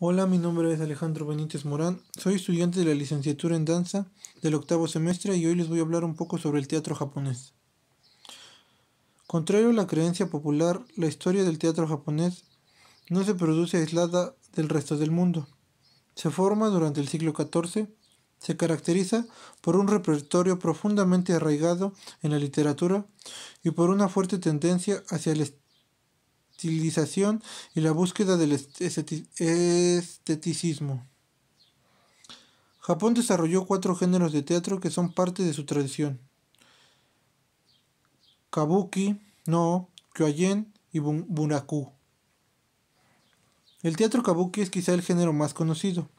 Hola, mi nombre es Alejandro Benítez Morán, soy estudiante de la licenciatura en danza del octavo semestre y hoy les voy a hablar un poco sobre el teatro japonés. Contrario a la creencia popular, la historia del teatro japonés no se produce aislada del resto del mundo. Se forma durante el siglo XIV, se caracteriza por un repertorio profundamente arraigado en la literatura y por una fuerte tendencia hacia el estilización y la búsqueda del esteticismo. Japón desarrolló cuatro géneros de teatro que son parte de su tradición. Kabuki, No, Kyoyen y Bunaku. El teatro kabuki es quizá el género más conocido.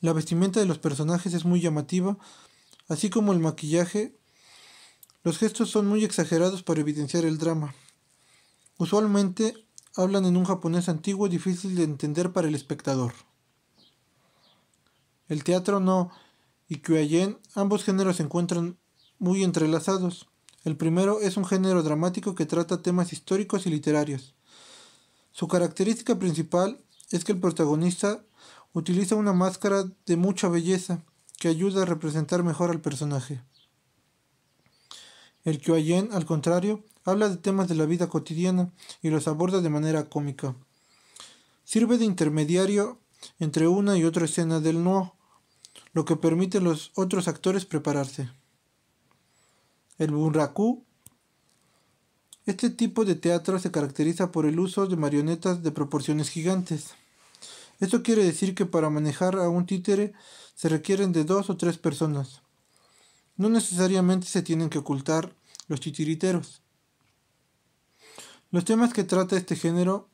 La vestimenta de los personajes es muy llamativa, así como el maquillaje. Los gestos son muy exagerados para evidenciar el drama. Usualmente hablan en un japonés antiguo difícil de entender para el espectador. El teatro no y Kyuayen, ambos géneros se encuentran muy entrelazados. El primero es un género dramático que trata temas históricos y literarios. Su característica principal es que el protagonista utiliza una máscara de mucha belleza que ayuda a representar mejor al personaje. El kyōgen, al contrario, habla de temas de la vida cotidiana y los aborda de manera cómica. Sirve de intermediario entre una y otra escena del no, lo que permite a los otros actores prepararse. El bunraku. Este tipo de teatro se caracteriza por el uso de marionetas de proporciones gigantes. Esto quiere decir que para manejar a un títere se requieren de dos o tres personas. No necesariamente se tienen que ocultar los titiriteros. Los temas que trata este género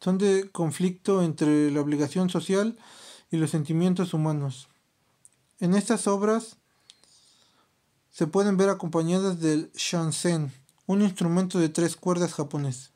son de conflicto entre la obligación social y los sentimientos humanos. En estas obras se pueden ver acompañadas del shansen, un instrumento de tres cuerdas japonés.